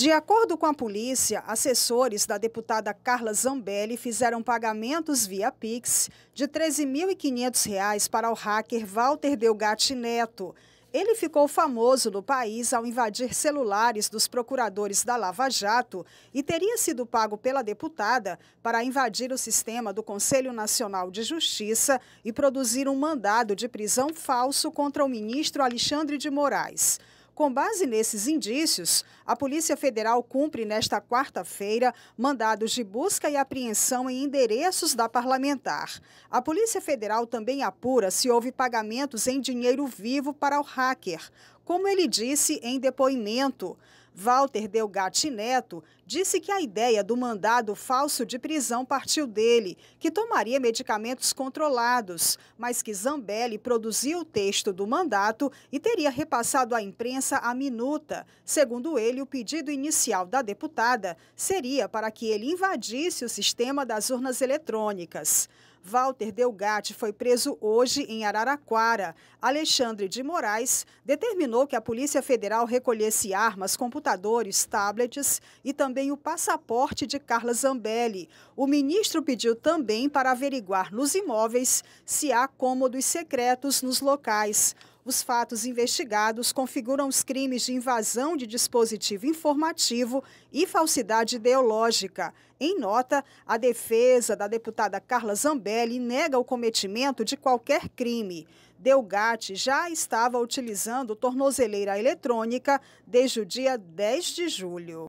De acordo com a polícia, assessores da deputada Carla Zambelli fizeram pagamentos via Pix de R$ 13.500 para o hacker Walter Delgatti Neto. Ele ficou famoso no país ao invadir celulares dos procuradores da Lava Jato e teria sido pago pela deputada para invadir o sistema do Conselho Nacional de Justiça e produzir um mandado de prisão falso contra o ministro Alexandre de Moraes. Com base nesses indícios, a Polícia Federal cumpre nesta quarta-feira mandados de busca e apreensão em endereços da parlamentar. A Polícia Federal também apura se houve pagamentos em dinheiro vivo para o hacker, como ele disse em depoimento. Walter Delgatti Neto disse que a ideia do mandado falso de prisão partiu dele, que tomaria medicamentos controlados, mas que Zambelli produziu o texto do mandato e teria repassado à imprensa a minuta. Segundo ele, o pedido inicial da deputada seria para que ele invadisse o sistema das urnas eletrônicas. Walter Delgatti foi preso hoje em Araraquara. Alexandre de Moraes determinou que a Polícia Federal recolhesse armas, computadores, tablets e também o passaporte de Carla Zambelli. O ministro pediu também para averiguar nos imóveis se há cômodos secretos nos locais. Os fatos investigados configuram os crimes de invasão de dispositivo informativo e falsidade ideológica. Em nota, a defesa da deputada Carla Zambelli nega o cometimento de qualquer crime. Delgatti já estava utilizando tornozeleira eletrônica desde o dia 10 de julho.